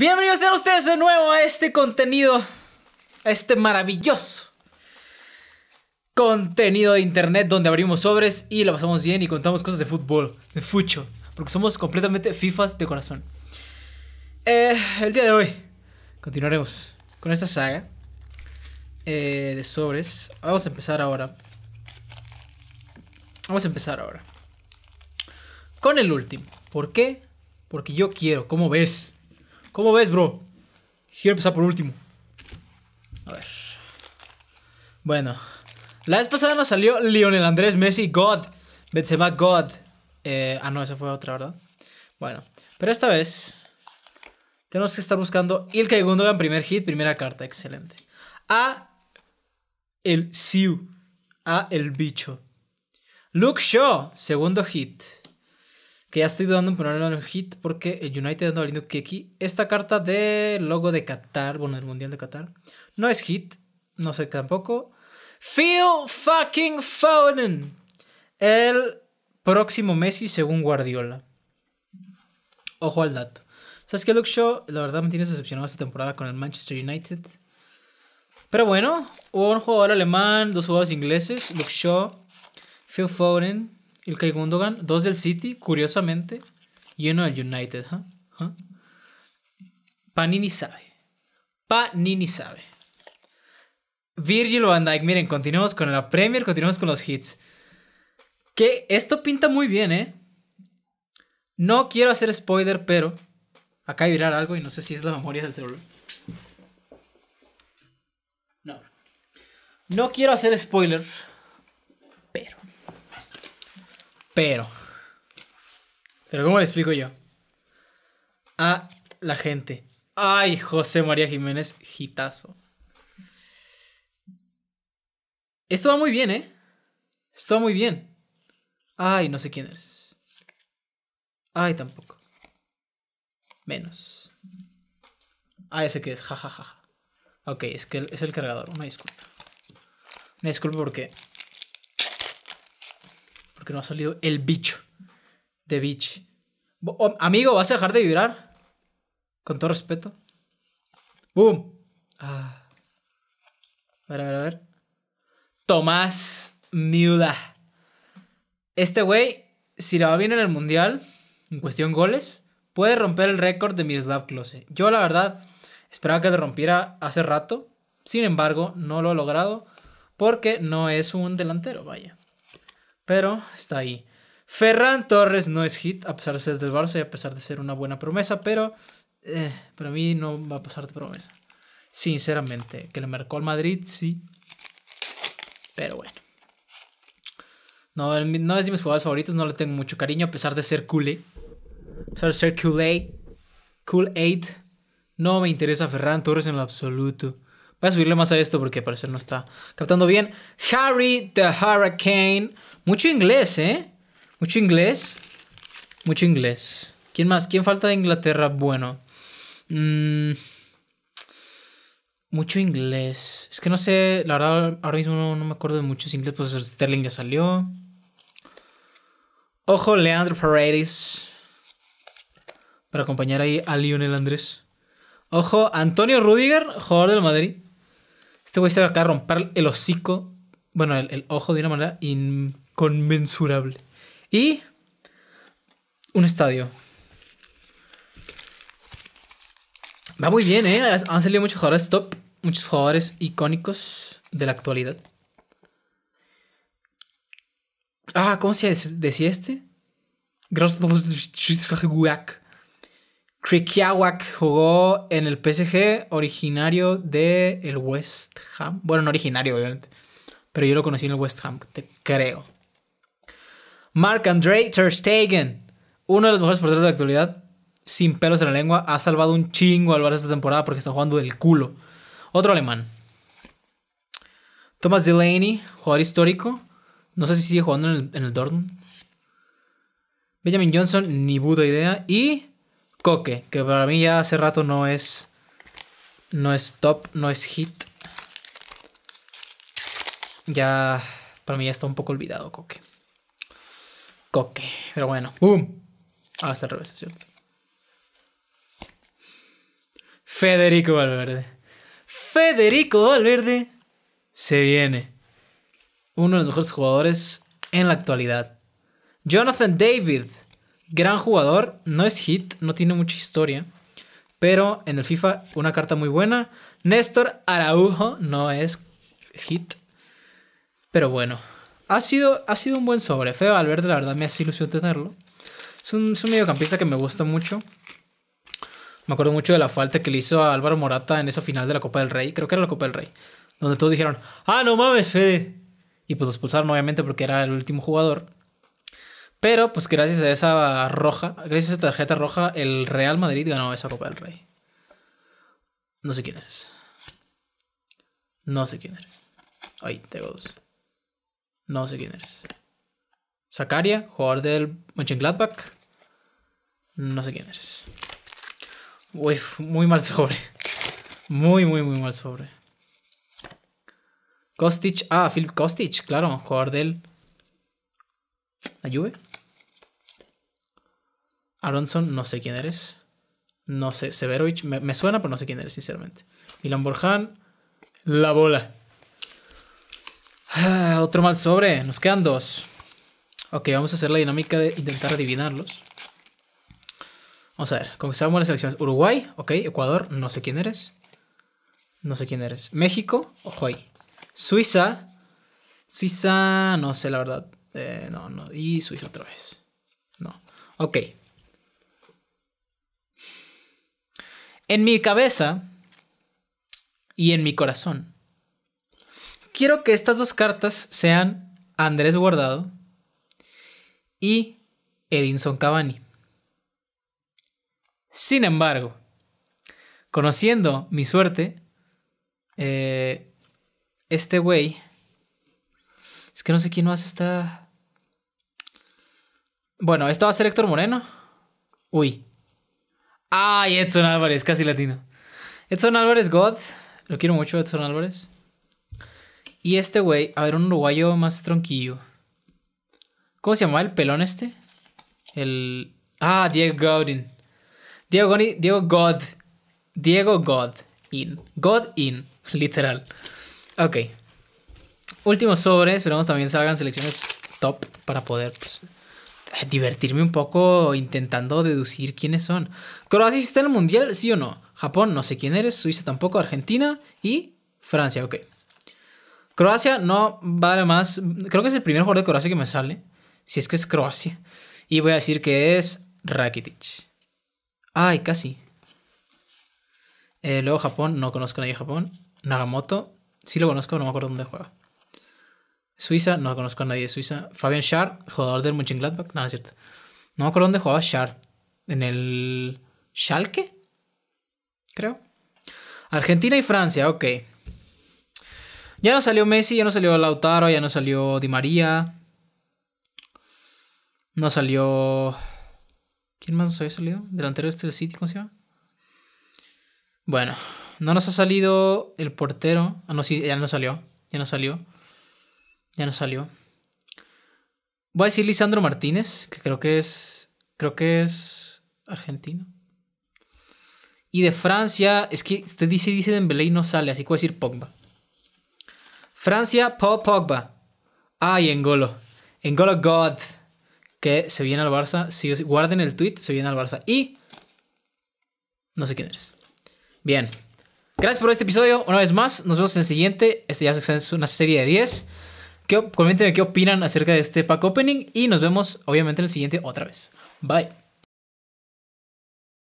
Bienvenidos a ustedes de nuevo a este contenido, a este maravilloso contenido de internet donde abrimos sobres y lo pasamos bien y contamos cosas de fútbol, de fucho, porque somos completamente FIFAs de corazón. Eh, el día de hoy continuaremos con esta saga eh, de sobres. Vamos a empezar ahora. Vamos a empezar ahora. Con el último. ¿Por qué? Porque yo quiero, como ves? ¿Cómo ves, bro? Quiero empezar por último. A ver. Bueno. La vez pasada nos salió Lionel Andrés Messi, God. Benzema, God. Eh, ah, no, esa fue otra, ¿verdad? Bueno. Pero esta vez... Tenemos que estar buscando Ilkay Gundogan, primer hit, primera carta. Excelente. A... El Siu. A el bicho. Luke Shaw, segundo hit que ya estoy dudando en ponerlo en un hit porque el United anda valiendo Keki. Esta carta de logo de Qatar, bueno, el Mundial de Qatar, no es hit, no sé tampoco. feel fucking Foden, el próximo Messi según Guardiola. Ojo al dato. ¿Sabes qué, Luke Show? La verdad me tienes decepcionado esta temporada con el Manchester United. Pero bueno, un jugador alemán, dos jugadores ingleses, Luke Shaw, Phil Foden, Kai Gundogan, dos del City, curiosamente, y uno del United. ¿ah? ¿Ah? Panini sabe. Panini sabe. Virgil van Dijk, miren, continuamos con la Premier, continuamos con los hits. Que esto pinta muy bien, ¿eh? No quiero hacer spoiler, pero acá hay virar algo y no sé si es la memoria del celular. No. No quiero hacer spoiler, pero, pero ¿cómo le explico yo? A la gente. Ay, José María Jiménez, gitazo. Esto va muy bien, ¿eh? Esto va muy bien. Ay, no sé quién eres. Ay, tampoco. Menos. Ah, ese que es, jajaja. Ok, es que es el cargador, una disculpa. Una disculpa porque no ha salido el bicho de bicho oh, amigo, ¿vas a dejar de vibrar? Con todo respeto. ¡Boom! Ah. A ver, a ver, a ver. Tomás Miuda. Este güey, si le va bien en el mundial, en cuestión goles, puede romper el récord de Miroslav Klose. Yo, la verdad, esperaba que lo rompiera hace rato. Sin embargo, no lo ha logrado porque no es un delantero, vaya pero está ahí. Ferran Torres no es hit, a pesar de ser del Barça y a pesar de ser una buena promesa, pero eh, para mí no va a pasar de promesa. Sinceramente, que le marcó al Madrid, sí. Pero bueno. No, no es de mis jugadores favoritos, no le tengo mucho cariño, a pesar de ser culé. A pesar de ser culé. Cool 8. No me interesa Ferran Torres en lo absoluto. Voy a subirle más a esto porque parece no está captando bien. Harry the Hurricane. Mucho inglés, ¿eh? Mucho inglés. Mucho inglés. ¿Quién más? ¿Quién falta de Inglaterra? Bueno. Mm. mucho inglés. Es que no sé, la verdad, ahora mismo no, me acuerdo de muchos inglés. Pues Sterling ya salió. Ojo, Leandro Paredes. Para acompañar ahí a Lionel Andrés. Ojo, Antonio Rudiger, jugador del Madrid. Este güey se acá romper el hocico, bueno, el, ojo de una manera inconmensurable. Y un estadio. Va muy bien, ¿eh? Han salido muchos jugadores top, muchos jugadores icónicos de la actualidad. Ah, ¿cómo se decía este? Gross Krikiawak jugó en el PSG, originario de el West Ham. Bueno, no originario, obviamente. Pero yo lo conocí en el West Ham, te creo. Mark Andre Ter Stegen, uno de los mejores porteros de la actualidad, sin pelos en la lengua, ha salvado un chingo al Barça esta temporada porque está jugando del culo. Otro alemán. Thomas Delaney, jugador histórico. No sé si sigue jugando en el, en Dortmund. Benjamin Johnson, ni puta idea. Y Coque, que para mí ya hace rato no es. No es top, no es hit. Ya. Para mí ya está un poco olvidado, Coque. Coque, pero bueno. ¡Boom! Ah, está al revés, cierto. Federico Valverde. Federico Valverde se viene. Uno de los mejores jugadores en la actualidad. Jonathan David. Gran jugador, no es hit, no tiene mucha historia. Pero en el FIFA, una carta muy buena. Néstor Araujo no es hit. Pero bueno, ha sido, ha sido un buen sobre. Feo Valverde, la verdad, me hace ilusión tenerlo. Es un, es un mediocampista que me gusta mucho. Me acuerdo mucho de la falta que le hizo a Álvaro Morata en esa final de la Copa del Rey. Creo que era la Copa del Rey. Donde todos dijeron, ah, no mames, Fede. Y pues lo expulsaron, obviamente, porque era el último jugador. Pero pues gracias a esa roja, gracias a esa tarjeta roja, el Real Madrid ganó esa Copa del Rey. No sé quién eres. No sé quién eres. Ay, tengo dos. No sé quién eres. Zakaria, jugador del Mönchengladbach. No sé quién eres. Uy, muy mal sobre. Muy, muy, muy mal sobre. Kostic. Ah, Philip Kostic, claro, jugador del... ¿La Juve? Aronson, no sé quién eres. No sé, Severovich, me, suena, pero no sé quién eres, sinceramente. Milan Borjan, la bola. Ah, otro mal sobre, nos quedan dos. Ok, vamos a hacer la dinámica de intentar adivinarlos. Vamos a ver, comenzamos las elecciones. Uruguay, ok, Ecuador, no sé quién eres. No sé quién eres. México, ojo ahí. Suiza, Suiza, no sé la verdad. Eh, no, no, y Suiza otra vez. No, ok. en mi cabeza y en mi corazón. Quiero que estas dos cartas sean Andrés Guardado y Edinson Cavani. Sin embargo, conociendo mi suerte, eh, este güey... Es que no sé quién más está... Bueno, ¿esto va a ser Héctor Moreno. Uy, Ay, Edson Álvarez, casi latino. Edson Álvarez God, lo quiero mucho, Edson Álvarez. Y este güey, a ver, un uruguayo más tronquillo. ¿Cómo se llamaba el pelón este? El. Ah, Diego Godin. Diego Godin. Diego God. Diego God. In. God in. Literal. Ok. Último sobre. Esperamos también salgan selecciones top para poder pues, eh, divertirme un poco intentando deducir quiénes son. Croacia está en el mundial, sí o no. Japón, no sé quién eres. Suiza tampoco. Argentina y Francia, ok. Croacia no vale más. Creo que es el primer jugador de Croacia que me sale. Si es que es Croacia. Y voy a decir que es Rakitic. Ay, casi. Eh, luego Japón, no conozco nadie de Japón. Nagamoto, sí lo conozco, no me acuerdo dónde juega. Suiza, no conozco a nadie de Suiza. Fabian Schär, jugador del Mönchengladbach. No, no es cierto. No me acuerdo dónde jugaba Schär. En el. Schalke? Creo. Argentina y Francia, ok. Ya no salió Messi, ya no salió Lautaro, ya no salió Di María. No salió. ¿Quién más nos había salido? Delantero de este City, ¿cómo se llama? Bueno, no nos ha salido el portero. Ah, no, sí, ya no salió. Ya no salió. Ya no salió. Voy a decir Lisandro Martínez, que creo que es. Creo que es. argentino. Y de Francia, es que usted dice, dice Dembélé y no sale, así que voy a decir Pogba. Francia, Paul Pogba. Ay, golo, En golo God. Que se viene al Barça. Si guarden el tweet, se viene al Barça. Y. No sé quién eres. Bien. Gracias por este episodio. Una vez más, nos vemos en el siguiente. Este ya es una serie de 10. Comenten qué opinan acerca de este pack opening y nos vemos obviamente en el siguiente otra vez. Bye.